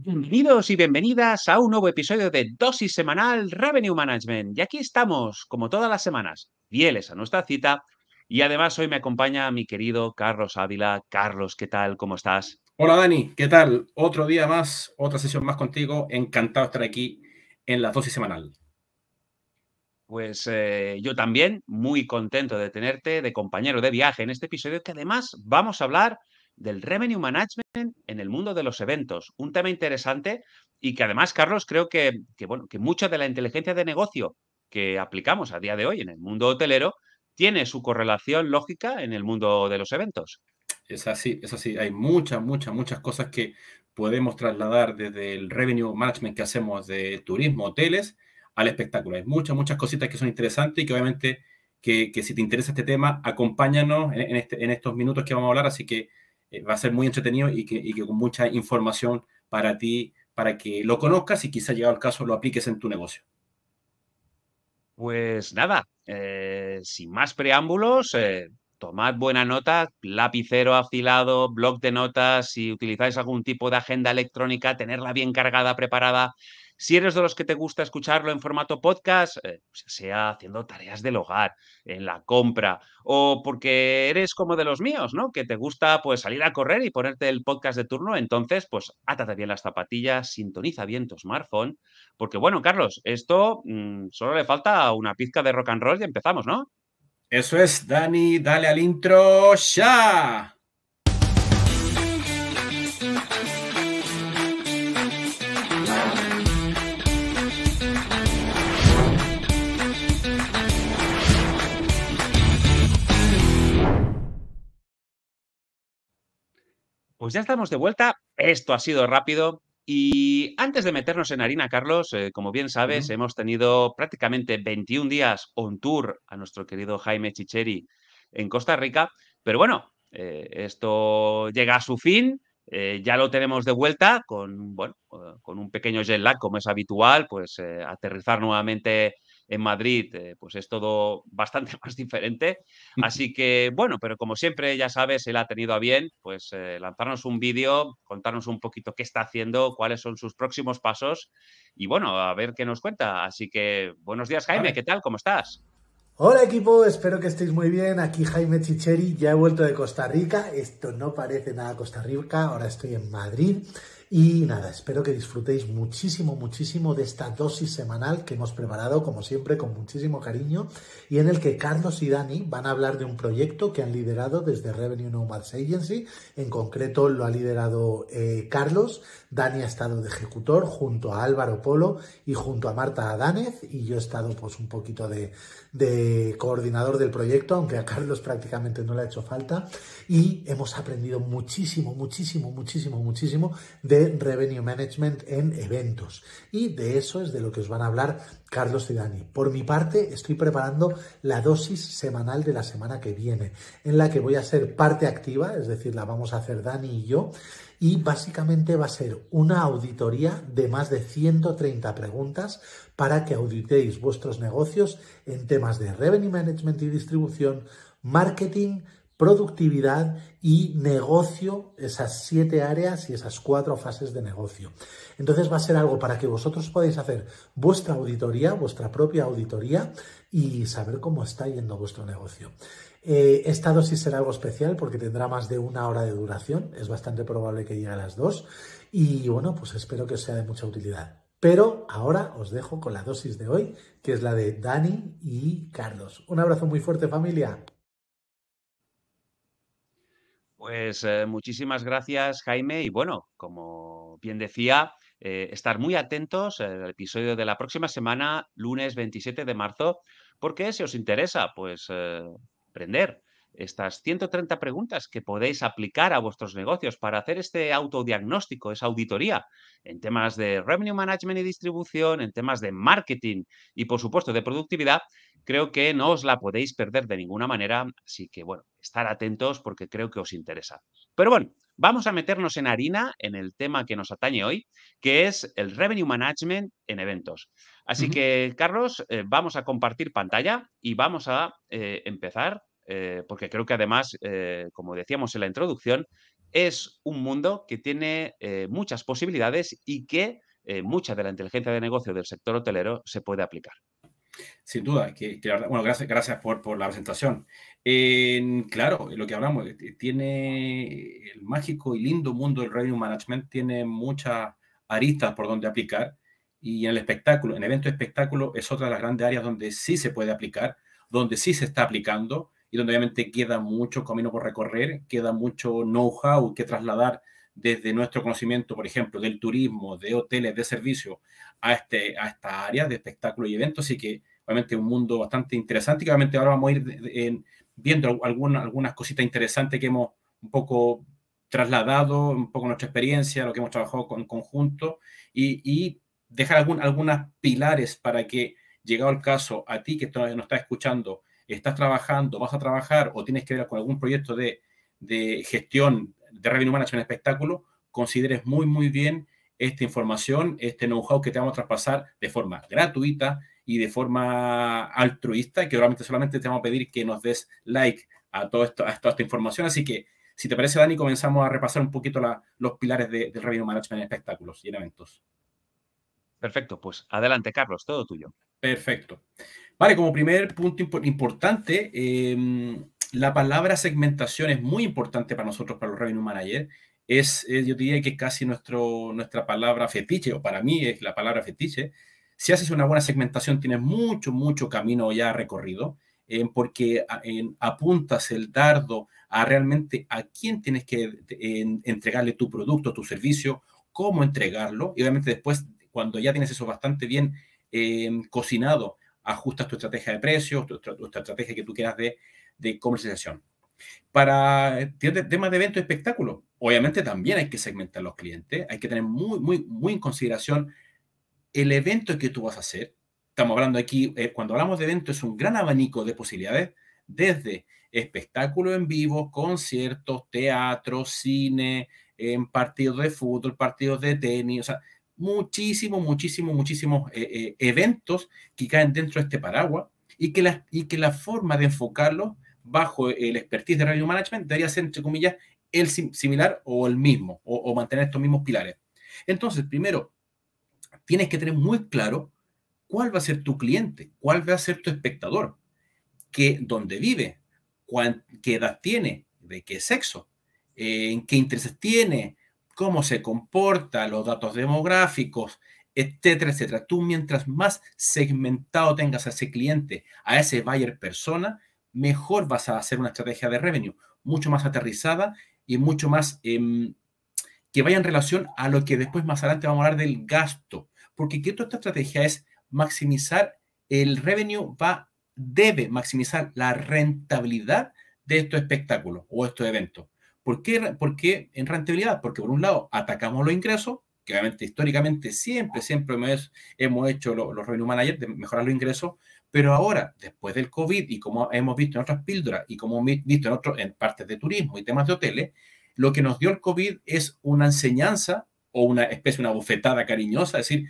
Bienvenidos y bienvenidas a un nuevo episodio de Dosis Semanal Revenue Management. Y aquí estamos, como todas las semanas, fieles a nuestra cita. Y además hoy me acompaña mi querido Carlos Ávila. Carlos, ¿qué tal? ¿Cómo estás? Hola Dani, ¿qué tal? Otro día más, otra sesión más contigo. Encantado de estar aquí en la Dosis Semanal. Pues eh, yo también, muy contento de tenerte de compañero de viaje en este episodio que además vamos a hablar del revenue management en el mundo de los eventos. Un tema interesante y que además, Carlos, creo que, bueno, que mucha de la inteligencia de negocio que aplicamos a día de hoy en el mundo hotelero tiene su correlación lógica en el mundo de los eventos. Es así, es así. Hay muchas, muchas, muchas cosas que podemos trasladar desde el revenue management que hacemos de turismo, hoteles, al espectáculo. Hay muchas, muchas cositas que son interesantes y que obviamente que, si te interesa este tema, acompáñanos este, en estos minutos que vamos a hablar. Así que eh, va a ser muy entretenido y que, con mucha información para ti, para que lo conozcas y quizá llegado el caso lo apliques en tu negocio. Pues nada, eh, sin más preámbulos, eh, tomad buena nota, lapicero afilado, blog de notas, si utilizáis algún tipo de agenda electrónica, tenerla bien cargada, preparada, si eres de los que te gusta escucharlo en formato podcast, eh, sea haciendo tareas del hogar, en la compra, o porque eres como de los míos, ¿no? Que te gusta pues salir a correr y ponerte el podcast de turno, entonces pues átate bien las zapatillas, sintoniza bien tu smartphone, porque bueno, Carlos, esto mm, solo le falta una pizca de rock and roll y empezamos, ¿no? Eso es, Dani, dale al intro ya. Pues ya estamos de vuelta. Esto ha sido rápido. Y antes de meternos en harina, Carlos, eh, como bien sabes, hemos tenido prácticamente 21 días on tour a nuestro querido Jaime Chicheri en Costa Rica. Pero bueno, eh, esto llega a su fin. Eh, ya lo tenemos de vuelta con, bueno, con un pequeño jet lag, como es habitual, pues aterrizar nuevamente en Madrid, eh, pues es todo bastante más diferente. Así que, bueno, pero como siempre, ya sabes, él ha tenido a bien, pues eh, lanzarnos un vídeo, contarnos un poquito qué está haciendo, cuáles son sus próximos pasos y, bueno, a ver qué nos cuenta. Así que, buenos días, Jaime, ¿qué tal? ¿Cómo estás? Hola equipo, espero que estéis muy bien. Aquí Jaime Chicheri, ya he vuelto de Costa Rica. Esto no parece nada Costa Rica, ahora estoy en Madrid. Y nada, espero que disfrutéis muchísimo, muchísimo de esta dosis semanal que hemos preparado, como siempre, con muchísimo cariño, y en el que Carlos y Dani van a hablar de un proyecto que han liderado desde Revenue No Mars Agency. En concreto, lo ha liderado eh, Carlos. Dani ha estado de ejecutor junto a Álvaro Polo y junto a Marta Adánez, y yo he estado pues un poquito de coordinador del proyecto, aunque a Carlos prácticamente no le ha hecho falta. Y hemos aprendido muchísimo, muchísimo, muchísimo, muchísimo de Revenue Management en eventos. Y de eso es de lo que os van a hablar Carlos y Dani. Por mi parte, estoy preparando la dosis semanal de la semana que viene, en la que voy a ser parte activa, es decir, la vamos a hacer Dani y yo, y básicamente va a ser una auditoría de más de 130 preguntas para que auditéis vuestros negocios en temas de revenue management y distribución, marketing, productividad y negocio, esas siete áreas y esas cuatro fases de negocio. Entonces va a ser algo para que vosotros podáis hacer vuestra auditoría, vuestra propia auditoría y saber cómo está yendo vuestro negocio. Eh, esta dosis será algo especial porque tendrá más de una hora de duración, es bastante probable que llegue a las dos y bueno, pues espero que os sea de mucha utilidad. Pero ahora os dejo con la dosis de hoy, que es la de Dani y Carlos. Un abrazo muy fuerte familia. Pues eh, muchísimas gracias, Jaime. Y bueno, como bien decía, eh, estar muy atentos eh, al episodio de la próxima semana, lunes 27 de marzo, porque si os interesa, pues aprender estas 130 preguntas que podéis aplicar a vuestros negocios para hacer este autodiagnóstico, esa auditoría en temas de revenue management y distribución, en temas de marketing y por supuesto de productividad, creo que no os la podéis perder de ninguna manera. Así que bueno, estar atentos porque creo que os interesa. Pero bueno, vamos a meternos en harina en el tema que nos atañe hoy, que es el revenue management en eventos. Así que, Carlos, eh, vamos a compartir pantalla y vamos a eh, empezar, eh, porque creo que además, como decíamos en la introducción, es un mundo que tiene muchas posibilidades y que mucha de la inteligencia de negocio del sector hotelero se puede aplicar. Sin duda. Que, bueno, gracias, gracias por la presentación claro, lo que hablamos, eh, tiene el mágico y lindo mundo del revenue management, tiene muchas aristas por donde aplicar y en el espectáculo, en evento de espectáculo es otra de las grandes áreas donde sí se puede aplicar, donde sí se está aplicando y donde obviamente queda mucho camino por recorrer, queda mucho know-how que trasladar desde nuestro conocimiento, por ejemplo, del turismo, de hoteles, de servicios a, este, a esta área de espectáculo y eventos. Así que obviamente un mundo bastante interesante y obviamente ahora vamos a ir en, viendo algunas cositas interesantes que hemos un poco trasladado, un poco nuestra experiencia, lo que hemos trabajado con, en conjunto y, dejar algunas pilares para que, llegado el caso, a ti que todavía nos estás escuchando, estás trabajando, vas a trabajar o tienes que ver con algún proyecto de, de gestión de revenue management espectáculo, consideres muy, muy bien esta información, este know-how que te vamos a traspasar de forma gratuita y de forma altruista, que obviamente solamente te vamos a pedir que nos des like a, toda esta información. Así que, si te parece, Dani, comenzamos a repasar un poquito los pilares del Revenue Management en espectáculos y en eventos. Perfecto, pues adelante, Carlos, todo tuyo. Perfecto. Vale, como primer punto importante, em, la palabra segmentación es muy importante para nosotros, para los Revenue Manager. Es, eh, yo diría que casi nuestro, nuestra palabra fetiche, o para mí es la palabra fetiche, si haces una buena segmentación, tienes mucho, mucho camino ya recorrido, eh, porque apuntas el dardo a realmente a quién tienes que entregarle tu producto, tu servicio, cómo entregarlo, y obviamente después, cuando ya tienes eso bastante bien em, cocinado, ajustas tu estrategia de precios, tu, estrategia que tú quieras de, comercialización. Para eh, temas de eventos y espectáculos, obviamente también hay que segmentar los clientes, hay que tener muy, muy, muy en consideración el evento que tú vas a hacer, estamos hablando aquí, eh, cuando hablamos de evento es un gran abanico de posibilidades, desde espectáculo en vivo, conciertos, teatro, cine, en partidos de fútbol, partidos de tenis, o sea, muchísimos, muchísimos, muchísimos eh, eh, eventos que caen dentro de este paraguas y que, la, y que la forma de enfocarlo bajo el expertise de Radio Management debería ser, entre comillas, el similar o el mismo, o, o mantener estos mismos pilares. Entonces, primero, tienes que tener muy claro cuál va a ser tu cliente, cuál va a ser tu espectador, qué dónde vive, qué edad tiene, de qué sexo, eh, en qué intereses tiene, cómo se comporta, los datos demográficos, etcétera, etcétera. Tú mientras más segmentado tengas a ese cliente, a ese buyer persona, mejor vas a hacer una estrategia de revenue, mucho más aterrizada y mucho más em, que vaya en relación a lo que después más adelante vamos a hablar del gasto porque que esta estrategia es maximizar el revenue, va, debe maximizar la rentabilidad de estos espectáculos o estos eventos. ¿Por qué, en rentabilidad? Porque por un lado atacamos los ingresos, que obviamente históricamente siempre, siempre hemos, hemos hecho los, revenue managers de mejorar los ingresos, pero ahora, después del COVID y como hemos visto en otras píldoras y como hemos visto en, otras en partes de turismo y temas de hoteles, lo que nos dio el COVID es una enseñanza o una especie, una bofetada cariñosa, es decir,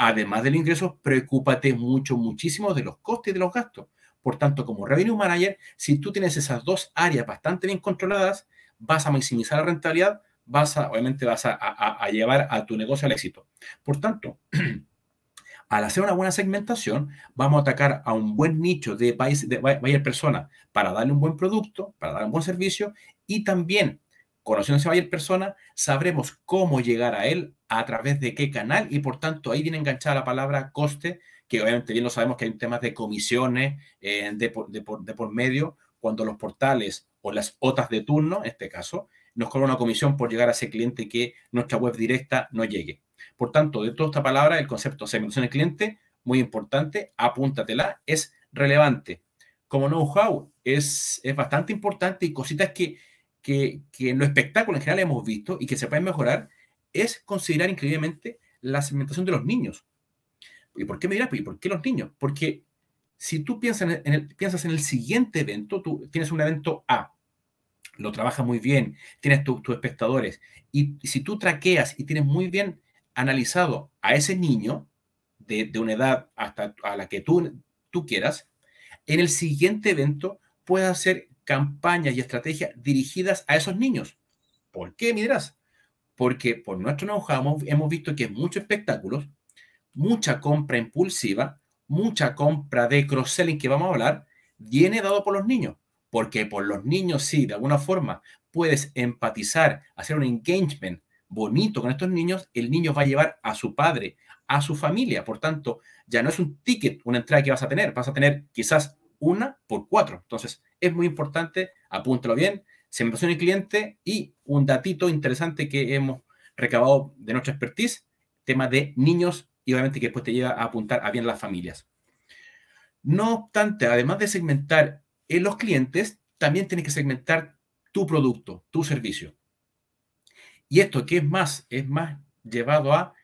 además del ingreso, preocúpate mucho, muchísimo de los costes y de los gastos. Por tanto, como revenue manager, si tú tienes esas dos áreas bastante bien controladas, vas a maximizar la rentabilidad, vas obviamente vas a, llevar a tu negocio al éxito. Por tanto, al hacer una buena segmentación, vamos a atacar a un buen nicho de país, de buyer persona para darle un buen producto, para dar un buen servicio y también, conociendo a ese buyer persona, sabremos cómo llegar a él a través de qué canal y por tanto ahí viene enganchada la palabra coste, que obviamente bien lo sabemos que hay temas de comisiones eh, de, por, medio cuando los portales o las otras de turno, en este caso, nos cobran una comisión por llegar a ese cliente que nuestra web directa no llegue. Por tanto, de toda esta palabra, el concepto segmentación del cliente, muy importante, apúntatela, es relevante. Como know-how, es, es bastante importante y cositas que, que, que en los espectáculos en general hemos visto y que se pueden mejorar, es considerar increíblemente la segmentación de los niños. ¿Y por qué me dirás? ¿Y por qué los niños? Porque si tú piensas en el, piensas en el siguiente evento, tú tienes un evento A, lo trabajas muy bien, tienes tus espectadores, y, si tú traqueas y tienes muy bien analizado a ese niño, de, una edad hasta a la que tú, tú quieras, en el siguiente evento puedes hacer campañas y estrategias dirigidas a esos niños. ¿Por qué? Miras, porque por nuestro know hemos visto que es muchos espectáculos, mucha compra impulsiva, mucha compra de cross-selling que vamos a hablar, viene dado por los niños, porque por los niños sí, de alguna forma puedes empatizar, hacer un engagement bonito con estos niños, el niño va a llevar a su padre, a su familia, por tanto, ya no es un ticket, una entrada que vas a tener, vas a tener quizás una por cuatro. Entonces, es muy importante, apúntalo bien, segmentación y cliente y un datito interesante que hemos recabado de nuestra expertise, tema de niños y obviamente que después te lleva a apuntar a bien las familias. No obstante, además de segmentar en los clientes, también tienes que segmentar tu producto, tu servicio. Y esto que es más, es más llevado a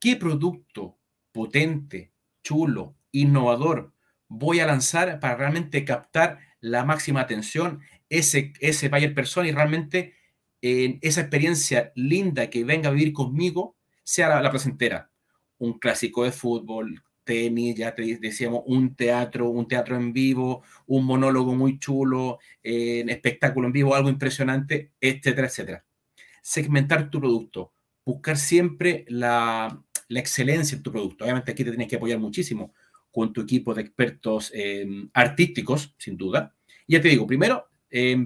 qué producto potente, chulo, innovador voy a lanzar para realmente captar la máxima atención, ese, ese buyer persona y realmente en esa experiencia linda que venga a vivir conmigo sea la, placentera. Un clásico de fútbol, tenis, ya te decíamos, un teatro, un teatro en vivo, un monólogo muy chulo, eh, espectáculo en vivo, algo impresionante, etcétera, etcétera. Segmentar tu producto, buscar siempre la, la excelencia en tu producto. Obviamente aquí te tienes que apoyar muchísimo con tu equipo de expertos em, artísticos, sin duda. ya te digo, primero,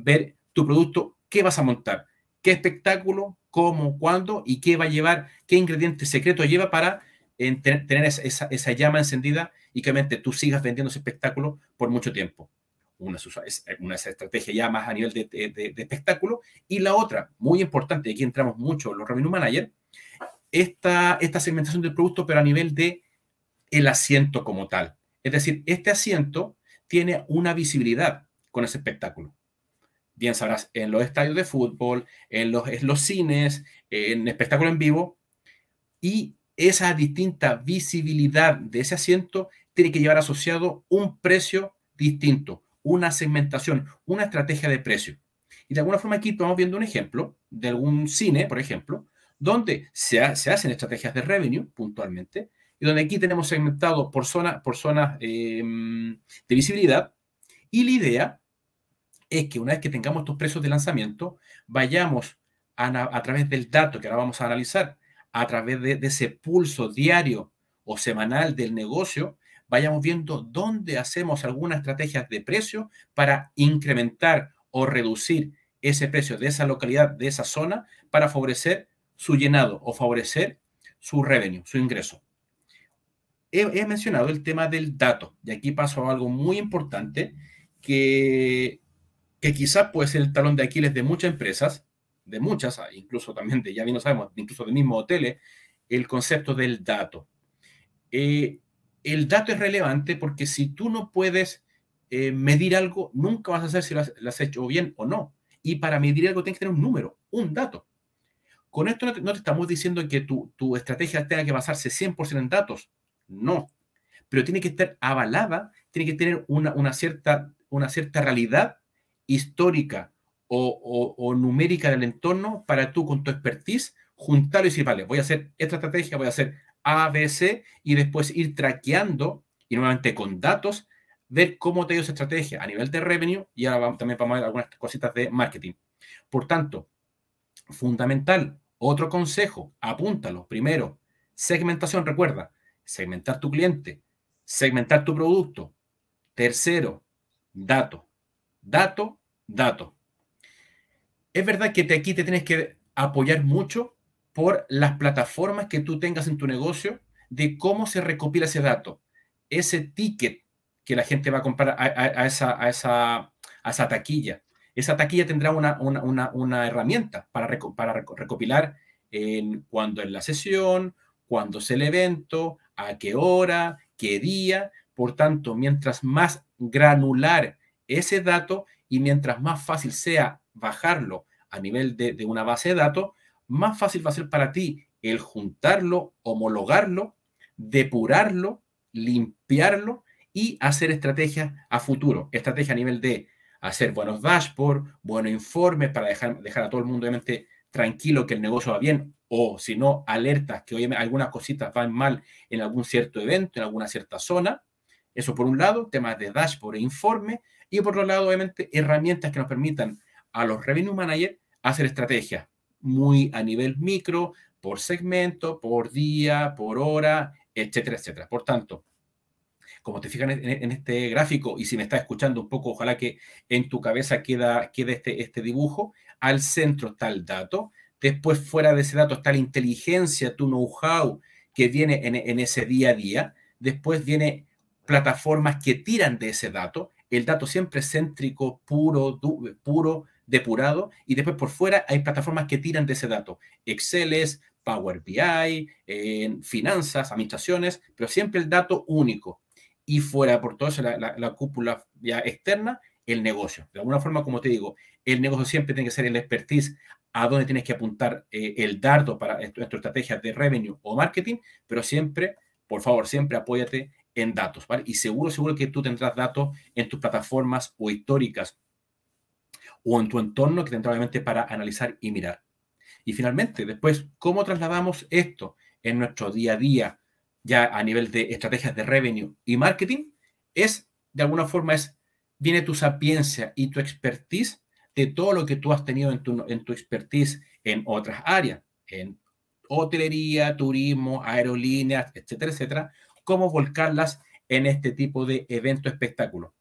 ver tu producto, qué vas a montar, qué espectáculo, cómo, cuándo y qué va a llevar, qué ingrediente secreto lleva para tener esa, llama encendida y que obviamente tú sigas vendiendo ese espectáculo por mucho tiempo. Una, eh, estrategia ya más a nivel de, espectáculo. Y la otra, muy importante, aquí entramos mucho los revenue manager, esta, esta segmentación del producto, pero a nivel de el asiento como tal. Es decir, este asiento tiene una visibilidad con ese espectáculo bien sabrás, en los estadios de fútbol, en los, cines, en espectáculo en vivo, y esa distinta visibilidad de ese asiento tiene que llevar asociado un precio distinto, una segmentación, una estrategia de precio. Y de alguna forma aquí estamos viendo un ejemplo de algún cine, por ejemplo, donde se, hacen estrategias de revenue puntualmente, y donde aquí tenemos segmentado por, zona, por zonas eh, de visibilidad, y la idea es que una vez que tengamos estos precios de lanzamiento, vayamos a, través del dato que ahora vamos a analizar, a través de, ese pulso diario o semanal del negocio, vayamos viendo dónde hacemos algunas estrategias de precio para incrementar o reducir ese precio de esa localidad, de esa zona, para favorecer su llenado o favorecer su revenue, su ingreso. He, mencionado el tema del dato y aquí paso a algo muy importante que que quizás puede ser el talón de Aquiles de muchas empresas, de muchas, ah, incluso también de, ya bien lo sabemos, incluso de mismo hoteles, eh, el concepto del dato. Eh, el dato es relevante porque si tú no puedes eh, medir algo, nunca vas a saber si lo has, hecho bien o no. Y para medir algo tienes que tener un número, un dato. Con esto no te, estamos diciendo que tu, estrategia tenga que basarse 100% en datos, no. Pero tiene que estar avalada, tiene que tener una, cierta, una cierta realidad histórica o, numérica del entorno para tú con tu expertise juntarlo y decir, vale, voy a hacer esta estrategia, voy a hacer A, B, C y después ir traqueando y nuevamente con datos ver cómo te dio esa estrategia a nivel de revenue y ahora también vamos a ver algunas cositas de marketing. Por tanto, fundamental, otro consejo, apúntalo. Primero, segmentación, recuerda, segmentar tu cliente, segmentar tu producto. Tercero, dato. Dato dato. Es verdad que aquí te tienes que apoyar mucho por las plataformas que tú tengas en tu negocio de cómo se recopila ese dato, ese ticket que la gente va a comprar a, esa, taquilla. Esa taquilla tendrá una, herramienta para, recopilar en, cuándo es la sesión, cuándo es el evento, a qué hora, qué día. Por tanto, mientras más granular ese dato y mientras más fácil sea bajarlo a nivel de, una base de datos, más fácil va a ser para ti el juntarlo, homologarlo, depurarlo, limpiarlo y hacer estrategias a futuro, estrategia a nivel de hacer buenos dashboards, buenos informes para dejar, a todo el mundo mente tranquilo que el negocio va bien o si no, alertas que oye algunas cositas van mal en algún cierto evento, en alguna cierta zona. Eso por un lado, temas de dashboard e informe, y por otro lado, obviamente, herramientas que nos permitan a los revenue managers hacer estrategias muy a nivel micro, por segmento, por día, por hora, etcétera, etcétera. Por tanto, como te fijan en, este gráfico, y si me estás escuchando un poco, ojalá que en tu cabeza queda, quede este, este dibujo, al centro está el dato, después fuera de ese dato está la inteligencia, tu know-how que viene en, en ese día a día, después viene plataformas que tiran de ese dato, el dato siempre es céntrico, puro, puro, depurado, y después por fuera hay plataformas que tiran de ese dato. Excel es, Power BI, eh, finanzas, administraciones, pero siempre el dato único. Y fuera por todo eso, la, cúpula ya externa, el negocio. De alguna forma, como te digo, el negocio siempre tiene que ser el expertise a dónde tienes que apuntar eh, el dardo para eh, tu, estrategia de revenue o marketing, pero siempre, por favor, siempre apóyate en datos, ¿vale? Y seguro, seguro que tú tendrás datos en tus plataformas o históricas o en tu entorno que tendrás obviamente para analizar y mirar. Y finalmente, después, ¿cómo trasladamos esto en nuestro día a día ya a nivel de estrategias de revenue y marketing? Es, de alguna forma, es, viene tu sapiencia y tu expertise de todo lo que tú has tenido en tu, en tu expertise en otras áreas, en hotelería, turismo, aerolíneas, etcétera, etcétera, cómo volcarlas en este tipo de evento espectáculo.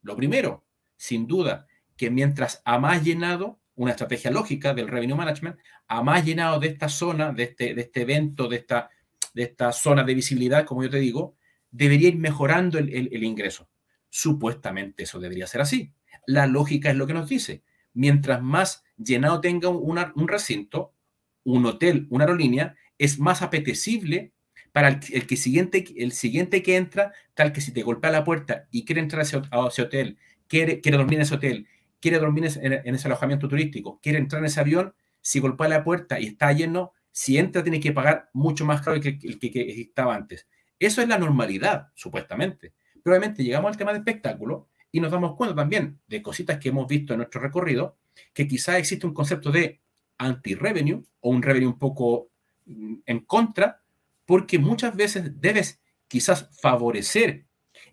Lo primero, sin duda, que mientras a más llenado, una estrategia lógica del revenue management, a más llenado de esta zona, de este, de este evento, de esta, de zona de visibilidad, como yo te digo, debería ir mejorando el, ingreso. Supuestamente eso debería ser así. La lógica es lo que nos dice. Mientras más llenado tenga un, un recinto, un hotel, una aerolínea, es más apetecible para el, que siguiente, el siguiente que entra, tal que si te golpea la puerta y quiere entrar a ese, hotel, quiere, dormir en ese hotel, quiere dormir en, ese alojamiento turístico, quiere entrar en ese avión, si golpea la puerta y está lleno, si entra tiene que pagar mucho más caro que el que, estaba antes. Eso es la normalidad, supuestamente. Pero obviamente llegamos al tema de espectáculo y nos damos cuenta también de cositas que hemos visto en nuestro recorrido, que quizá existe un concepto de anti-revenue o un revenue un poco mm, en contra porque muchas veces debes quizás favorecer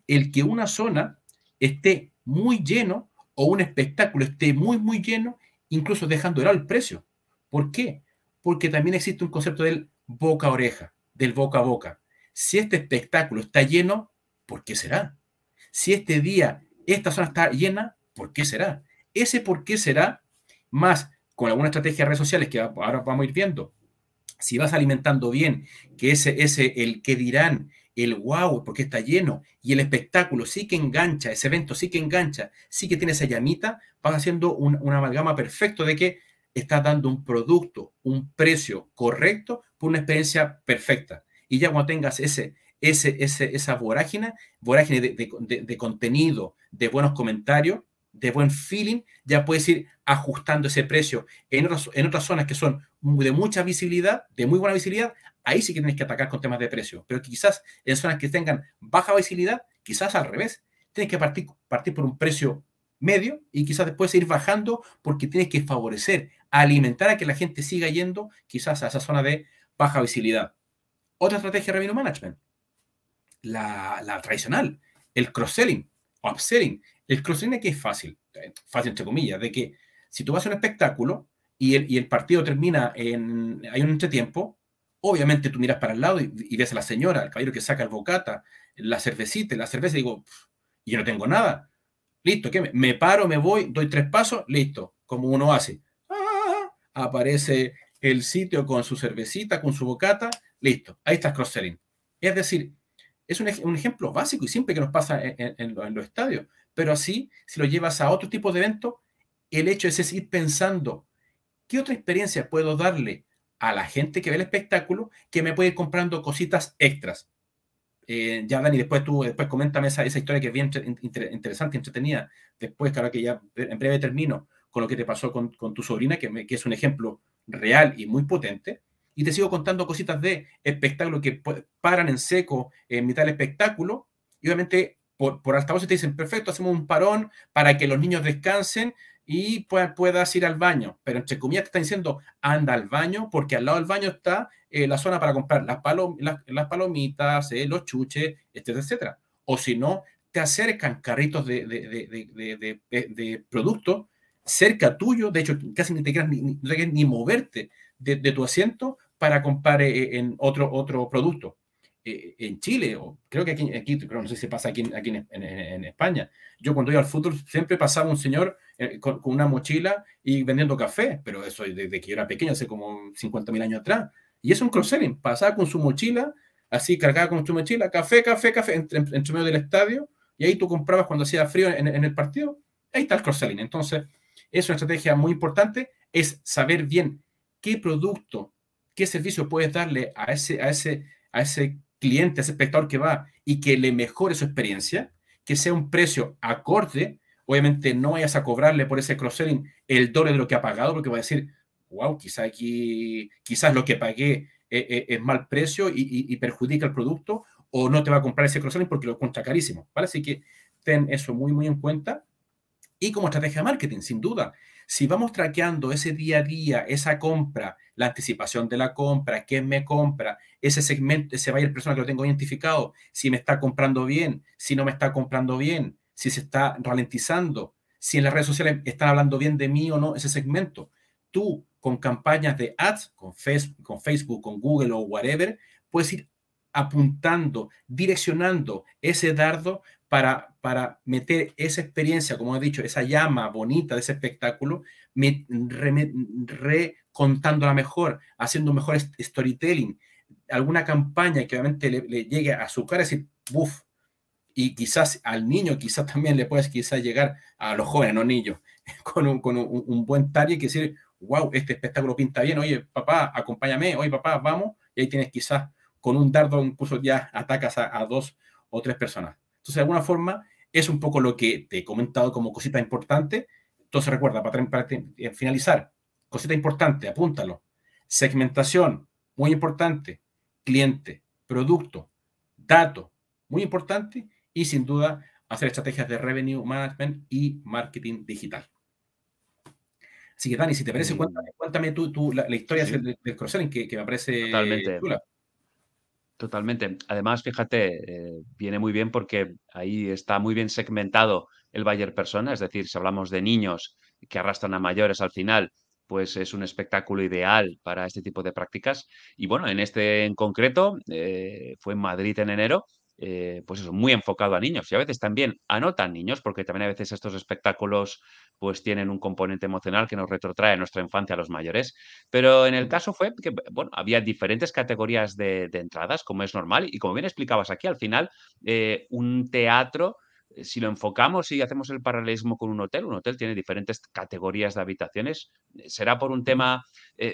el que una zona esté muy lleno o un espectáculo esté muy, muy lleno, incluso dejando de lado el precio. ¿Por qué? Porque también existe un concepto del boca a oreja, del boca a boca. Si este espectáculo está lleno, ¿por qué será? Si este día esta zona está llena, ¿por qué será? Ese por qué será, más con alguna estrategia de redes sociales que ahora vamos a ir viendo, si vas alimentando bien, que ese, ese, el que dirán, el wow, porque está lleno, y el espectáculo sí que engancha, ese evento sí que engancha, sí que tiene esa llamita, vas haciendo un, amalgama perfecto de que estás dando un producto, un precio correcto por una experiencia perfecta. Y ya cuando tengas ese, ese, ese esa vorágine, vorágine de contenido, de buenos comentarios, de buen feeling, ya puedes ir ajustando ese precio. En otras, en otras zonas que son de mucha visibilidad, de muy buena visibilidad, ahí sí que tienes que atacar con temas de precio. Pero quizás en zonas que tengan baja visibilidad, quizás al revés, tienes que partir, partir por un precio medio y quizás después ir bajando porque tienes que favorecer, alimentar a que la gente siga yendo quizás a esa zona de baja visibilidad. Otra estrategia de revenue management, la, tradicional, el cross-selling, upselling, el cross es fácil, eh, fácil entre comillas, de que si tú vas a un espectáculo y el, partido termina en. hay un entretiempo, obviamente tú miras para el lado y, ves a la señora, al caballero que saca el bocata, la cervecita, la cerveza, y digo, yo no tengo nada. Listo, ¿qué? Me, paro, me voy, doy tres pasos, listo, como uno hace. Ah, aparece el sitio con su cervecita, con su bocata, listo, ahí está cross-selling. Es decir, es un, ejemplo básico y simple que nos pasa en los estadios. Pero así, si lo llevas a otro tipo de evento, el hecho es, ir pensando, ¿qué otra experiencia puedo darle a la gente que ve el espectáculo que me puede ir comprando cositas extras? Eh, ya, Dani, después tú, después coméntame esa, esa historia que es bien interesante, entretenida. Después, claro que ya eh, en breve termino con lo que te pasó con, tu sobrina, que, que, es un ejemplo real y muy potente. Y te sigo contando cositas de espectáculo que paran en seco en mitad del espectáculo. Y obviamente por, por altavoz te dicen, perfecto, hacemos un parón para que los niños descansen y puedas, ir al baño. Pero entre comillas te están diciendo, anda al baño, porque al lado del baño está eh, la zona para comprar las, palomitas, eh, los chuches, etcétera, etcétera. O si no, te acercan carritos de, de, de, productos cerca tuyo, de hecho, casi ni te quieras ni, moverte de, tu asiento para comprar eh, en otro, otro producto. Eh, en Chile, o creo que aquí, no sé si pasa aquí, aquí en, España. Yo cuando iba al fútbol siempre pasaba un señor eh, con, una mochila y vendiendo café, pero eso desde que yo era pequeño, hace como 50.000 años atrás. Y es un cross-selling, pasaba con su mochila, así cargada con su mochila, café, café, café, entre, medio del estadio, y ahí tú comprabas cuando hacía frío en, el partido. Ahí está el cross-selling. Entonces, es una estrategia muy importante, es saber bien qué producto, qué servicio puedes darle a ese, a ese, a ese cliente, ese espectador que va y que le mejore su experiencia, que sea un precio acorde. Obviamente no vayas a cobrarle por ese cross-selling el doble de lo que ha pagado, porque va a decir, wow, quizás aquí, quizás lo que pagué eh, eh, es, mal precio y, perjudica el producto, o no te va a comprar ese cross-selling porque lo cuenta carísimo. ¿vale? Así que ten eso muy, muy en cuenta y como estrategia de marketing, sin duda. Si vamos traqueando ese día a día, esa compra, la anticipación de la compra, quién me compra, ese segmento, ese buyer persona que lo tengo identificado, si me está comprando bien, si no me está comprando bien, si se está ralentizando, si en las redes sociales están hablando bien de mí o no ese segmento. Tú, con campañas de ads, con, Facebook, con, Facebook, con Google o whatever, puedes ir apuntando, direccionando ese dardo para, meter esa experiencia, como he dicho, esa llama bonita de ese espectáculo, recontándola re, mejor, haciendo mejor storytelling, alguna campaña que obviamente le, llegue a su cara y buf, y quizás al niño, quizás también le puedes quizás llegar a los jóvenes, no niños, con un, con un, buen target que decir, wow, este espectáculo pinta bien, oye, papá, acompáñame, oye, papá, vamos, y ahí tienes quizás con un dardo incluso ya atacas a dos o tres personas. Entonces, de alguna forma, es un poco lo que te he comentado como cosita importante. Entonces, recuerda, para, eh, finalizar, cosita importante, apúntalo. Segmentación, muy importante. Cliente, producto, dato, muy importante. Y sin duda, hacer estrategias de revenue management y marketing digital. Así que, Dani, si te parece, mm. cuéntame, tú, la, historia del, que, me parece Totalmente. Totalmente. Además, fíjate, eh, viene muy bien porque ahí está muy bien segmentado el Bayer persona, es decir, si hablamos de niños que arrastran a mayores al final, pues es un espectáculo ideal para este tipo de prácticas. Y bueno, en este en concreto, eh, fue en Madrid en enero eh, pues eso, muy enfocado a niños. Y a veces también anotan niños, porque también a veces estos espectáculos pues tienen un componente emocional que nos retrotrae a nuestra infancia a los mayores. Pero en el caso fue que, bueno, había diferentes categorías de, entradas, como es normal, y como bien explicabas aquí, al final, eh, un teatro eh, si lo enfocamos y hacemos el paralelismo con un hotel, un hotel tiene diferentes categorías de habitaciones, será por un tema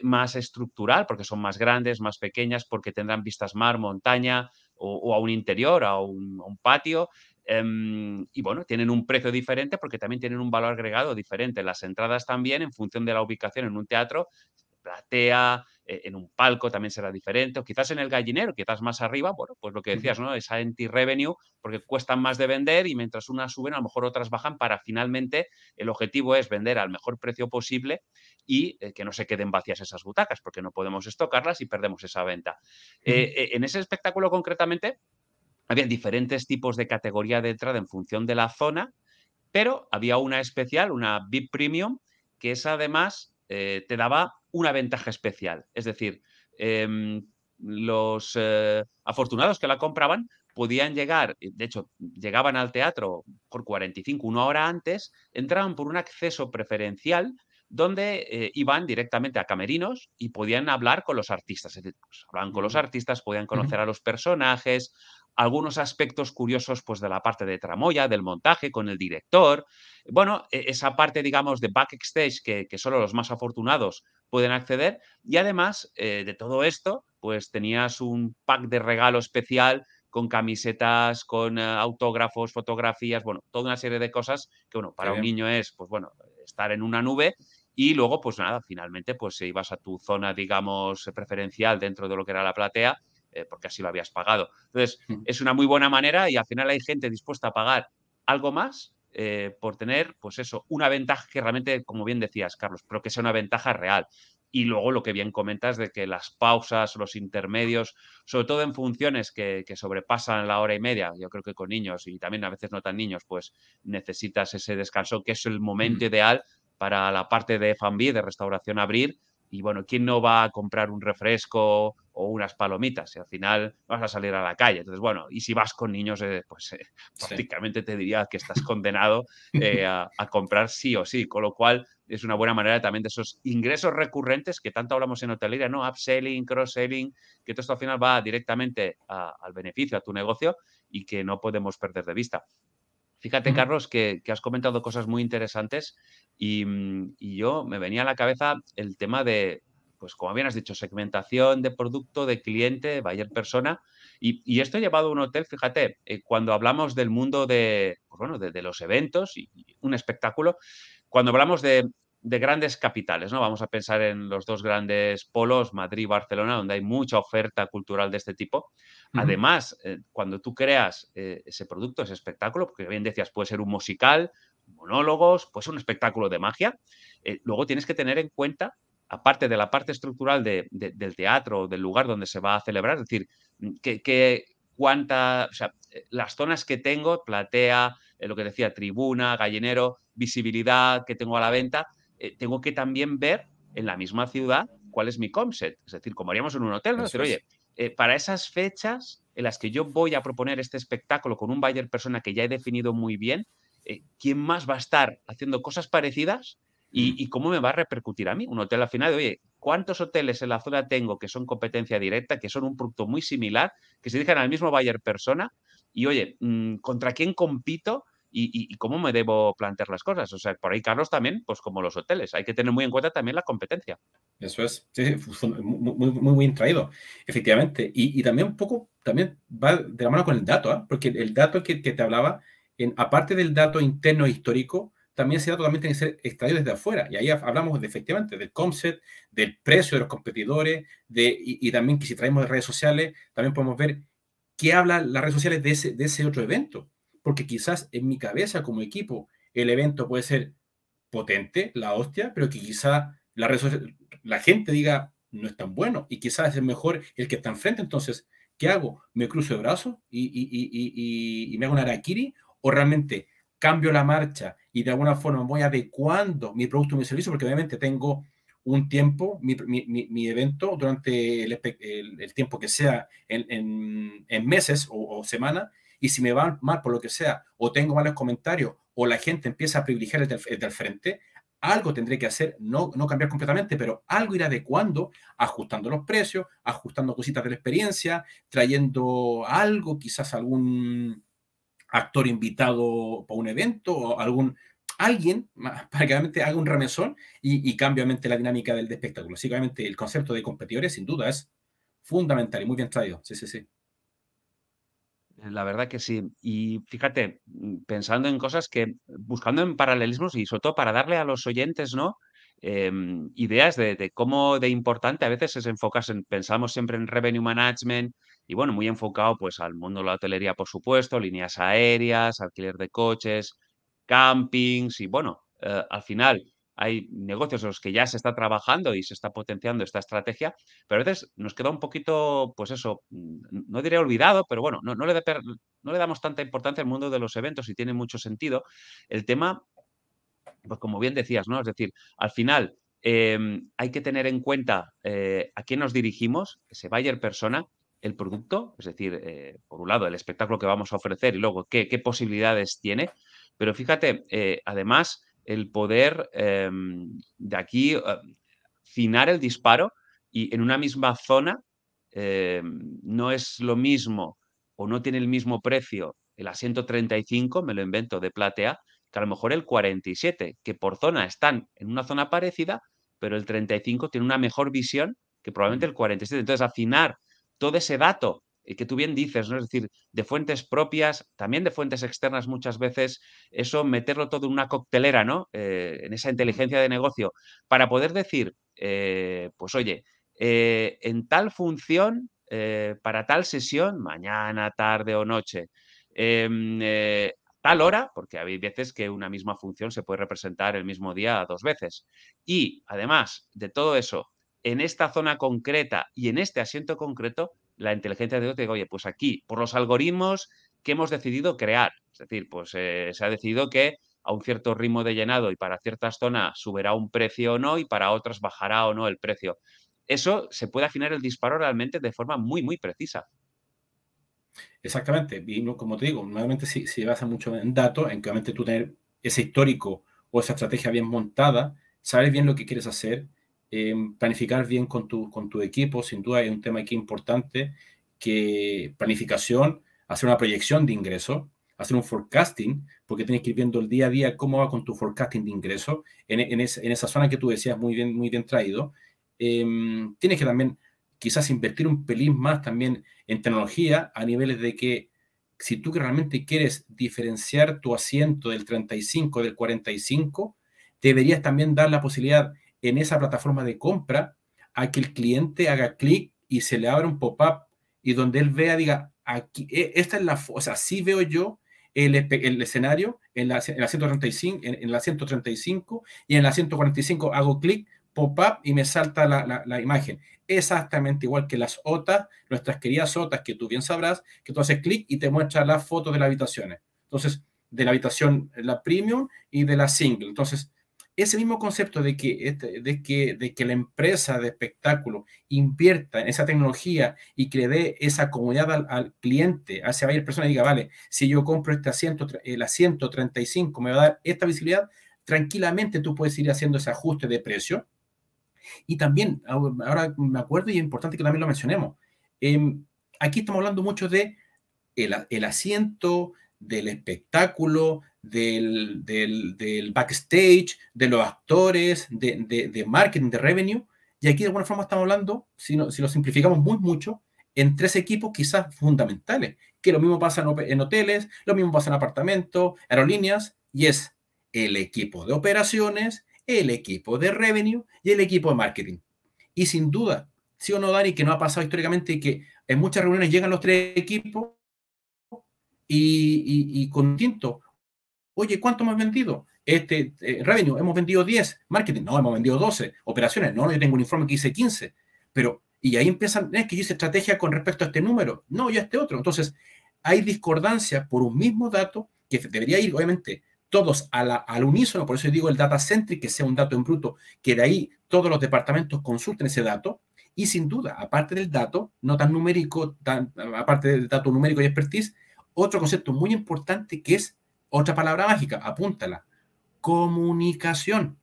más estructural, porque son más grandes, más pequeñas, porque tendrán vistas mar, montaña, o, a un interior, a un, patio. Em, y bueno, tienen un precio diferente porque también tienen un valor agregado diferente. Las entradas también, en función de la ubicación en un teatro, TEA, e, en un palco también será diferente, o quizás en el gallinero, quizás más arriba, bueno, pues lo que decías, ¿no? Esa anti-revenue, porque cuestan más de vender y mientras unas suben, a lo mejor otras bajan para finalmente el objetivo es vender al mejor precio posible y eh, que no se queden vacías esas butacas, porque no podemos estocarlas y perdemos esa venta. Eh, eh, en ese espectáculo concretamente, había diferentes tipos de categoría de entrada en función de la zona, pero había una especial, una VIP Premium, que esa además te daba una ventaja especial. Es decir, em, los eh, afortunados que la compraban podían llegar, de hecho, llegaban al teatro por 45, una hora antes, entraban por un acceso preferencial donde eh, iban directamente a camerinos y podían hablar con los artistas. Pues, hablaban con los artistas, podían conocer a los personajes, algunos aspectos curiosos pues, de la parte de tramoya, del montaje, con el director. Bueno, e-, esa parte, digamos, de backstage que, que solo los más afortunados pueden acceder. Y además eh, de todo esto, pues tenías un pack de regalo especial con camisetas, con eh, autógrafos, fotografías, bueno, toda una serie de cosas que, bueno, para un niño es, pues bueno, estar en una nube y luego, pues nada, finalmente, pues ibas a tu zona, digamos, preferencial dentro de lo que era la platea, eh, porque así lo habías pagado. Entonces, hmm. es una muy buena manera y al final hay gente dispuesta a pagar algo más eh, por tener, pues eso, una ventaja que realmente, como bien decías, Carlos, pero que sea una ventaja real. Y luego lo que bien comentas de que las pausas, los intermedios, sobre todo en funciones que, sobrepasan la hora y media, yo creo que con niños y también a veces no tan niños, pues necesitas ese descanso, que es el mm. momento ideal para la parte de FB, de restauración abrir. Y bueno, ¿quién no va a comprar un refresco o unas palomitas y al final vas a salir a la calle. Entonces, bueno, y si vas con niños, eh, pues eh, prácticamente te diría que estás condenado eh, a, comprar sí o sí, con lo cual es una buena manera también de esos ingresos recurrentes que tanto hablamos en hotelería, ¿no? Upselling, cross-selling, que todo esto al final va directamente al beneficio, a tu negocio y que no podemos perder de vista. Fíjate, Carlos, que, has comentado cosas muy interesantes mm, y, yo me venía a la cabeza el tema de pues como bien has dicho, segmentación de producto, de cliente, de buyer persona. Y, esto he llevado a un hotel, fíjate, eh, cuando hablamos del mundo de, pues de, los eventos y, un espectáculo, cuando hablamos de, grandes capitales, ¿no? Vamos a pensar en los dos grandes polos, Madrid y Barcelona, donde hay mucha oferta cultural de este tipo. Además, eh, cuando tú creas eh, ese producto, ese espectáculo, porque bien decías, puede ser un musical, monólogos, pues un espectáculo de magia, luego tienes que tener en cuenta aparte de la parte estructural del teatro, del lugar donde se va a celebrar, es decir, mm, que, cuánta, o sea, eh, las zonas que tengo, platea, eh, lo que decía, tribuna, gallinero, visibilidad que tengo a la venta, eh, tengo que también ver en la misma ciudad cuál es mi concept. Es decir, como haríamos en un hotel, oye, para esas fechas en las que yo voy a proponer este espectáculo con un buyer persona que ya he definido muy bien, ¿quién más va a estar haciendo cosas parecidas y, cómo me va a repercutir a mí. Un hotel al final, oye, ¿cuántos hoteles en la zona tengo que son competencia directa, que son un producto muy similar, que se dejan al mismo buyer persona? Y oye, mm, ¿contra quién compito? Y, cómo me debo plantear las cosas. O sea, por ahí, Carlos, también, pues como los hoteles, hay que tener muy en cuenta también la competencia. Eso es, sí, muy, muy, muy bien traído, efectivamente. Y, también un poco, también va de la mano con el dato, ¿ah? porque el dato que, te hablaba, en, aparte del dato interno histórico, también ese dato también tiene que ser extraído desde afuera. Y ahí hablamos efectivamente del concept, del precio de los competidores, de, y, también que si traemos de redes sociales, también podemos ver qué hablan las redes sociales de ese, de ese otro evento. Porque quizás en mi cabeza como equipo el evento puede ser potente, la hostia, pero que quizá la, la gente diga no es tan bueno y quizás es mejor el que está enfrente. Entonces, ¿qué hago? ¿Me cruzo de brazos y, y, y, y me hago un araquiri? ¿O realmente cambio la marcha y de alguna forma voy adecuando mi producto o mi servicio, porque obviamente tengo un tiempo, mi, evento, durante el, tiempo que sea, en, meses o, semanas, y si me va mal por lo que sea, o tengo malos comentarios, o la gente empieza a privilegiar el del, el del frente, algo tendré que hacer, no, no cambiar completamente, pero algo ir adecuando, ajustando los precios, ajustando cositas de la experiencia, trayendo algo, quizás algún actor invitado para un evento o algún alguien para que realmente haga un remesón y, y cambie la dinámica del, espectáculo. Así que obviamente el concepto de competidores sin duda es fundamental y muy bien traído. Sí, sí, sí. Eh, la verdad que sí. Y fíjate, mm, pensando en cosas que, buscando en paralelismos y sobre todo para darle a los oyentes, ¿no? Em, ideas de, cómo de importante a veces es enfocarse en, pensamos siempre en revenue management, y bueno, muy enfocado pues al mundo de la hotelería, por supuesto, líneas aéreas, alquiler de coches, campings y bueno, eh, al final hay negocios en los que ya se está trabajando y se está potenciando esta estrategia, pero a veces nos queda un poquito, pues eso, mm, no diré olvidado, pero bueno, no, no, le, damos tanta importancia al mundo de los eventos y tiene mucho sentido. El tema, pues como bien decías, ¿no? Es decir, al final em, hay que tener en cuenta eh, a quién nos dirigimos, ese buyer persona, el producto, es decir, eh, por un lado el espectáculo que vamos a ofrecer y luego qué, posibilidades tiene, pero fíjate, eh, además el poder em, de aquí eh, afinar el disparo y en una misma zona em, no es lo mismo o no tiene el mismo precio el asiento 35, me lo invento, de platea, que a lo mejor el 47, que por zona están en una zona parecida, pero el 35 tiene una mejor visión que probablemente mm. el 47. Entonces, afinar todo ese dato eh, que tú bien dices, ¿no? Es decir, de fuentes propias, también de fuentes externas muchas veces, eso meterlo todo en una coctelera, ¿no? Eh, en esa inteligencia de negocio, para poder decir, eh, pues oye, en tal función, para tal sesión, mañana, tarde o noche, em, tal hora, porque hay veces que una misma función se puede representar el mismo día dos veces. Y además de todo eso, en esta zona concreta y en este asiento concreto, la inteligencia de te diga, oye, pues aquí, por los algoritmos que hemos decidido crear, es decir, pues eh, se ha decidido que a un cierto ritmo de llenado y para ciertas zonas subirá un precio o no y para otras bajará o no el precio. Eso se puede afinar el disparo realmente de forma muy, muy precisa. Exactamente. Y como te digo, nuevamente si, si a mucho en datos, en que obviamente tú tener ese histórico o esa estrategia bien montada, sabes bien lo que quieres hacer, Em, planificar bien con tu, con tu equipo, sin duda hay un tema aquí importante, que planificación, hacer una proyección de ingreso, hacer un forecasting, porque tienes que ir viendo el día a día cómo va con tu forecasting de ingreso, en, esa zona que tú decías muy bien, muy bien traído. Em, tienes que también quizás invertir un pelín más también en tecnología a niveles de que si tú realmente quieres diferenciar tu asiento del 35 del 45, deberías también dar la posibilidad en esa plataforma de compra a que el cliente haga clic y se le abra un pop-up y donde él vea, diga, aquí, e, esta es la, o sea, sí veo yo el, el escenario en la, 135, en, la 135 y en la 145 hago clic, pop-up y me salta la, la, imagen. Exactamente igual que las otras, nuestras queridas otras que tú bien sabrás, que tú haces clic y te muestra las fotos de las habitaciones. Entonces, de la habitación, la premium y de la single. Entonces, ese mismo concepto de que, este, de que, de que la empresa de espectáculo invierta en esa tecnología y que le dé esa comunidad al, cliente, hacia varias persona y diga, vale, si yo compro este asiento, el asiento 35 me va a dar esta visibilidad, tranquilamente tú puedes ir haciendo ese ajuste de precio. Y también, ahora me acuerdo y es importante que también lo mencionemos, em, aquí estamos hablando mucho de el, el asiento, del espectáculo, del, backstage, de los actores, de, marketing, de revenue. Y aquí de alguna forma estamos hablando, si, si lo simplificamos muy mucho, en tres equipos quizás fundamentales, que lo mismo pasa en, hoteles, lo mismo pasa en apartamentos, aerolíneas, y es el equipo de operaciones, el equipo de revenue y el equipo de marketing. Y sin duda, si o no, Dani, que no ha pasado históricamente y que en muchas reuniones llegan los tres equipos y, y, con Oye, ¿cuánto hemos vendido? Este, eh, revenue, hemos vendido 10. Marketing, no, hemos vendido 12. Operaciones, no, yo tengo un informe que dice 15. Pero, y ahí empiezan, es que yo hice estrategia con respecto a este número. No, ya este otro. Entonces, hay discordancia por un mismo dato que debería ir, obviamente, todos a la, al unísono, por eso digo el data centric, que sea un dato en bruto, que de ahí todos los departamentos consulten ese dato, y sin duda, aparte del dato, no tan numérico, aparte del dato numérico y expertise, otro concepto muy importante que es otra palabra mágica, apúntala, comunicación.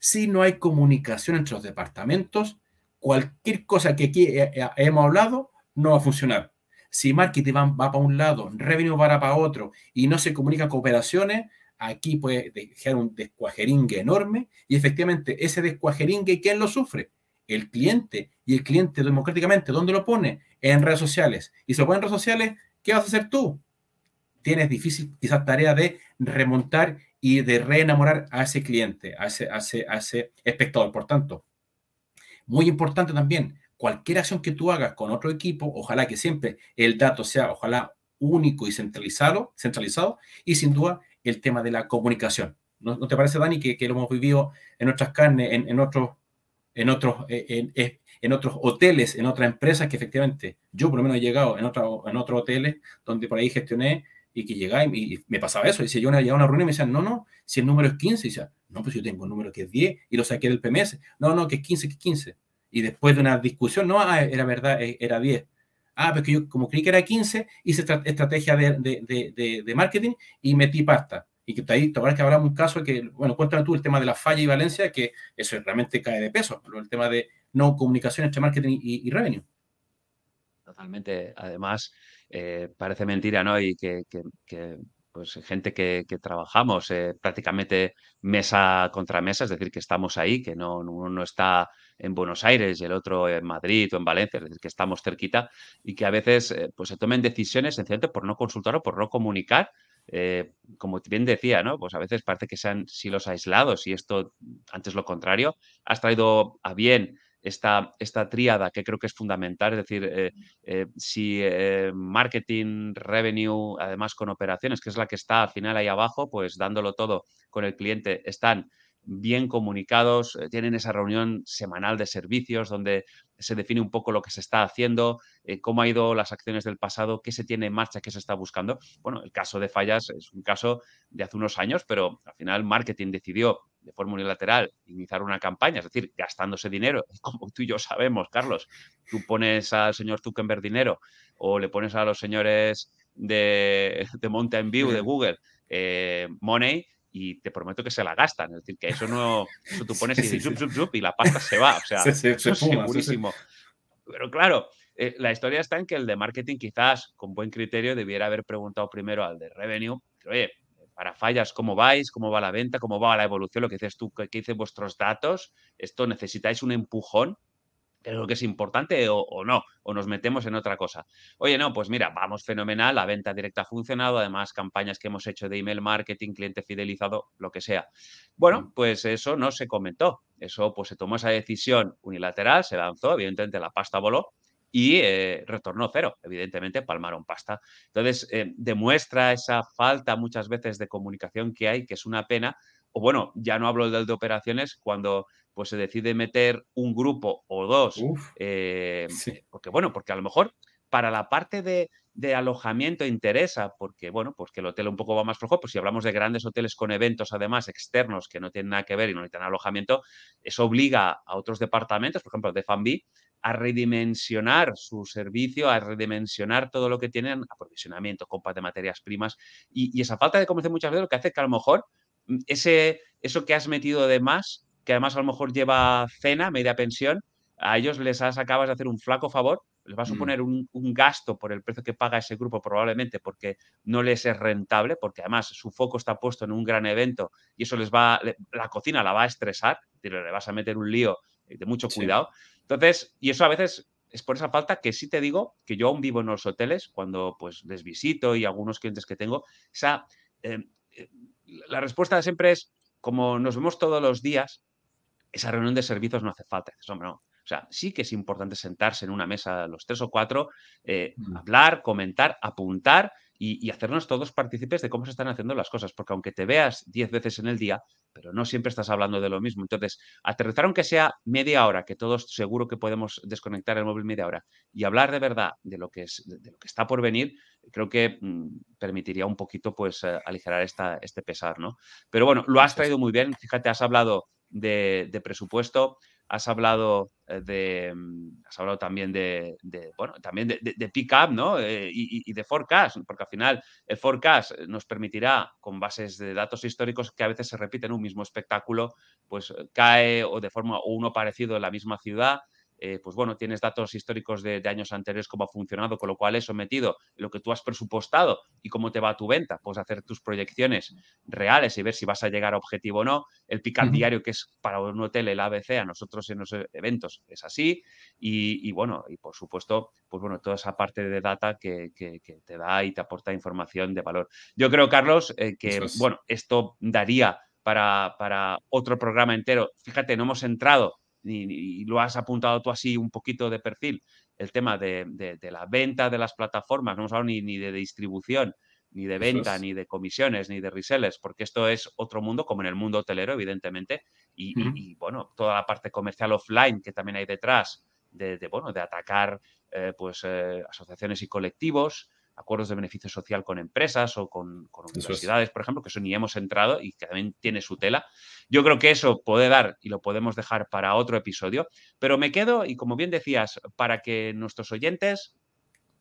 Si no hay comunicación entre los departamentos, cualquier cosa que aquí hemos hablado no va a funcionar. Si marketing va, para un lado, revenue va para otro y no se comunica cooperaciones, aquí puede dejar un descuajeringue enorme y efectivamente ese descuajeringue, ¿quién lo sufre? El cliente. Y el cliente democráticamente, ¿dónde lo pone? En redes sociales. Y se lo pone en redes sociales, ¿Qué vas a hacer tú? Tienes difícil esa tarea de remontar y de reenamorar a ese cliente, a ese, espectador. Por tanto, muy importante también, cualquier acción que tú hagas con otro equipo, ojalá que siempre el dato sea, ojalá único y centralizado, centralizado y sin duda el tema de la comunicación. ¿No, te parece, Dani, que, lo hemos vivido en nuestras carnes, en, otros, en otros, eh, en, eh, en otros hoteles, en otras empresas que efectivamente yo por lo menos he llegado en, otra, en otros hoteles donde por ahí gestioné y que llegaba y, me pasaba eso. y si yo llegaba a una reunión y me decían, no, no, si el número es 15, y ya no, pues yo tengo un número que es 10 y lo saqué del PMS. No, no, que es 15, que es 15. Y después de una discusión, no, ah, era verdad, eh, era 10. Ah, pero pues que yo como creí que era 15, hice estrategia de, marketing y metí pasta y que ahí te que hablamos un caso que, bueno, cuéntame tú el tema de la falla y Valencia, que eso realmente cae de peso, pero el tema de no comunicación entre marketing y, revenue. Totalmente. Además, eh, parece mentira, ¿no? Y que, pues, gente que, trabajamos eh, prácticamente mesa contra mesa, es decir, que estamos ahí, que no, uno está en Buenos Aires y el otro en Madrid o en Valencia, es decir, que estamos cerquita y que a veces eh, pues, se tomen decisiones sencillamente por no consultar o por no comunicar. como bien decía, ¿no? Pues a veces parece que sean silos aislados y esto, antes lo contrario, has traído a bien esta, esta tríada que creo que es fundamental, es decir, eh, eh, si eh, marketing, revenue, además con operaciones, que es la que está al final ahí abajo, pues dándolo todo con el cliente, están bien comunicados, eh, tienen esa reunión semanal de servicios donde se define un poco lo que se está haciendo, eh, cómo ha ido las acciones del pasado, qué se tiene en marcha, qué se está buscando. Bueno, el caso de fallas es un caso de hace unos años, pero al final marketing decidió de forma unilateral iniciar una campaña, es decir, gastándose dinero. Como tú y yo sabemos, Carlos, tú pones al señor Zuckerberg dinero o le pones a los señores de, Mountain View, de Google, eh, money y te prometo que se la gastan. Es decir, que eso no. Eso tú pones y, y la pasta se va. O sea, eso es segurísimo. Pero claro, eh, la historia está en que el de marketing, quizás con buen criterio, debiera haber preguntado primero al de revenue, oye, para fallas, ¿cómo vais? ¿Cómo va la venta? ¿Cómo va la evolución? Lo que dices tú, ¿qué, qué dicen vuestros datos? ¿Esto necesitáis un empujón? creo que es importante o, no, o nos metemos en otra cosa. Oye, no, pues mira, vamos fenomenal, la venta directa ha funcionado, además campañas que hemos hecho de email marketing, cliente fidelizado, lo que sea. Bueno, mm. pues eso no se comentó, eso pues se tomó esa decisión unilateral, se lanzó, evidentemente la pasta voló, y eh, retornó cero. Evidentemente, palmaron pasta. Entonces, eh, demuestra esa falta muchas veces de comunicación que hay, que es una pena. O bueno, ya no hablo del de operaciones, cuando pues se decide meter un grupo o dos, eh, porque bueno, porque a lo mejor para la parte de, alojamiento interesa, porque bueno, pues el hotel un poco va más flojo, pues si hablamos de grandes hoteles con eventos además externos que no tienen nada que ver y no necesitan alojamiento, eso obliga a otros departamentos, por ejemplo, de Fambi, a redimensionar su servicio, a redimensionar todo lo que tienen, aprovisionamiento, compras de materias primas, y, esa falta de comercio muchas veces lo que hace que a lo mejor mm, ese, eso que has metido de más que además a lo mejor lleva cena, media pensión, a ellos les has, acabas de hacer un flaco favor, les va a mm. suponer un, gasto por el precio que paga ese grupo probablemente porque no les es rentable, porque además su foco está puesto en un gran evento y eso les va, la cocina la va a estresar, le vas a meter un lío eh, de mucho cuidado. Entonces, y eso a veces es por esa falta que sí te digo que yo aún vivo en los hoteles cuando pues les visito y algunos clientes que tengo, O em, eh, la respuesta siempre es, como nos vemos todos los días, esa reunión de servicios no hace falta. O sea, sí que es importante sentarse en una mesa los tres o cuatro, eh, hablar, comentar, apuntar y, hacernos todos partícipes de cómo se están haciendo las cosas, porque aunque te veas diez veces en el día, pero no siempre estás hablando de lo mismo. Entonces, aterrizar aunque sea media hora, que todos seguro que podemos desconectar el móvil media hora y hablar de verdad de lo que, es, lo que está por venir, creo que mm, permitiría un poquito pues eh, aligerar este pesar, ¿no? Pero bueno, lo has traído muy bien. Fíjate, has hablado de, presupuesto. Has hablado eh, de, mm, has hablado también de, de bueno, también de, pick up, ¿no? Eh, y, y, de forecast, porque al final el forecast eh, nos permitirá, con bases de datos históricos que a veces se repiten un mismo espectáculo, pues cae o de forma o uno parecido en la misma ciudad, eh, pues bueno, tienes datos históricos de, años anteriores, cómo ha funcionado, con lo cual he sometido lo que tú has presupuestado y cómo te va tu venta. Puedes hacer tus proyecciones reales y ver si vas a llegar a objetivo o no. El picar diario, que es para un hotel, el ABC, a nosotros en los e, eventos es así. Y, bueno, y por supuesto, pues bueno, toda esa parte de data que, te da y te aporta información de valor. Yo creo, Carlos, eh, que bueno, esto daría para, para, otro programa entero. Fíjate, no hemos entrado y, lo has apuntado tú así un poquito de perfil, el tema de, la venta de las plataformas, no hemos hablado ni, de distribución, ni de venta, ni de comisiones, ni de resellers, porque esto es otro mundo, como en el mundo hotelero, evidentemente, y, bueno, toda la parte comercial offline que también hay detrás, de, de bueno, de atacar eh, pues eh, asociaciones y colectivos, acuerdos de beneficio social con empresas o con, universidades, por ejemplo, que eso ni hemos entrado y que también tiene su tela. Yo creo que eso puede dar y lo podemos dejar para otro episodio, pero me quedo, y como bien decías, para que nuestros oyentes,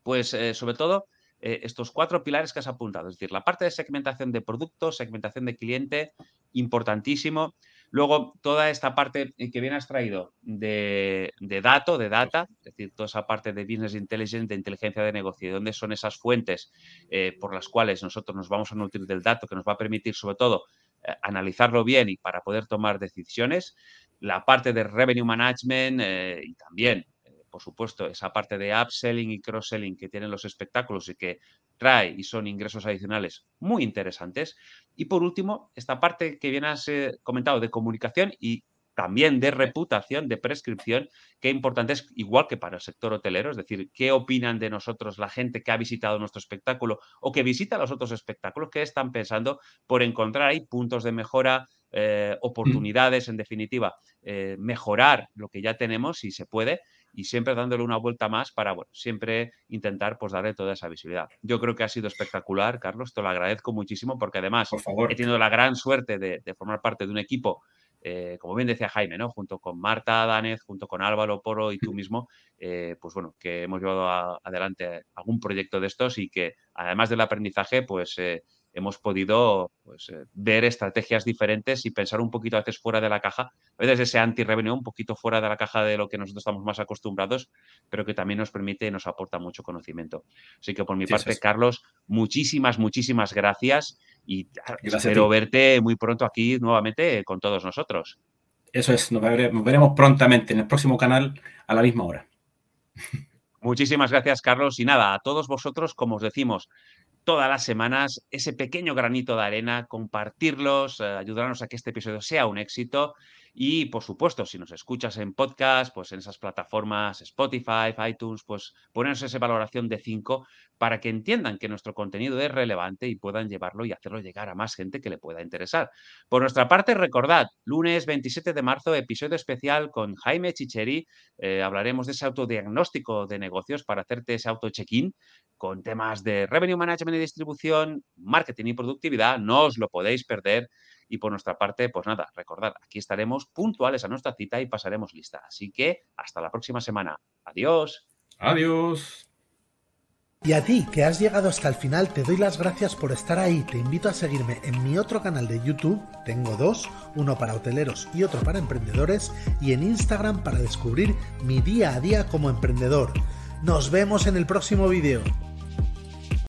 pues eh, sobre todo, eh, estos cuatro pilares que has apuntado, es decir, la parte de segmentación de productos, segmentación de cliente, importantísimo, Luego, toda esta parte que bien has traído de, de dato, de data, es decir, toda esa parte de business intelligence, de inteligencia de negocio, de dónde son esas fuentes eh, por las cuales nosotros nos vamos a nutrir del dato que nos va a permitir, sobre todo, eh, analizarlo bien y para poder tomar decisiones. La parte de revenue management eh, y también por supuesto, esa parte de upselling y cross-selling que tienen los espectáculos y que trae y son ingresos adicionales muy interesantes. Y por último, esta parte que bien has eh, comentado de comunicación y también de reputación, de prescripción, que importante es igual que para el sector hotelero, es decir, qué opinan de nosotros la gente que ha visitado nuestro espectáculo o que visita los otros espectáculos, que están pensando por encontrar ahí puntos de mejora, eh, mm. oportunidades, en definitiva, eh, mejorar lo que ya tenemos si se puede y siempre dándole una vuelta más para, bueno, siempre intentar pues darle toda esa visibilidad. Yo creo que ha sido espectacular, Carlos, te lo agradezco muchísimo porque además Por favor. he tenido la gran suerte de, formar parte de un equipo eh, como bien decía Jaime, ¿no? junto con Marta Danez, junto con Álvaro Poro y tú mismo, eh, pues bueno, que hemos llevado adelante algún proyecto de estos y que además del aprendizaje, pues eh, hemos podido pues, eh, ver estrategias diferentes y pensar un poquito a veces fuera de la caja, a veces ese anti-revenue un poquito fuera de la caja de lo que nosotros estamos más acostumbrados, pero que también nos permite y nos aporta mucho conocimiento. Así que por mi parte, Carlos, muchísimas, muchísimas gracias y espero verte muy pronto aquí nuevamente eh, con todos nosotros. Eso es, nos veremos prontamente en el próximo canal a la misma hora. Muchísimas gracias, Carlos. Y nada, a todos vosotros, como os decimos, todas las semanas ese pequeño granito de arena, compartirlos, eh, ayudarnos a que este episodio sea un éxito. Y por supuesto, si nos escuchas en podcast, pues en esas plataformas Spotify, iTunes, pues ponernos esa valoración de 5 para que entiendan que nuestro contenido es relevante y puedan llevarlo y hacerlo llegar a más gente que le pueda interesar. Por nuestra parte, recordad, lunes 27 de marzo, episodio especial con Jaime Chicheri. Eh, hablaremos de ese autodiagnóstico de negocios para hacerte ese auto-check-in con temas de revenue management y distribución, marketing y productividad. No os lo podéis perder. Y por nuestra parte, pues nada, recordad, aquí estaremos puntuales a nuestra cita y pasaremos lista. Así que hasta la próxima semana. Adiós. Adiós. Y a ti, que has llegado hasta el final, te doy las gracias por estar ahí. Te invito a seguirme en mi otro canal de YouTube, tengo dos, uno para hoteleros y otro para emprendedores, y en Instagram para descubrir mi día a día como emprendedor. Nos vemos en el próximo video.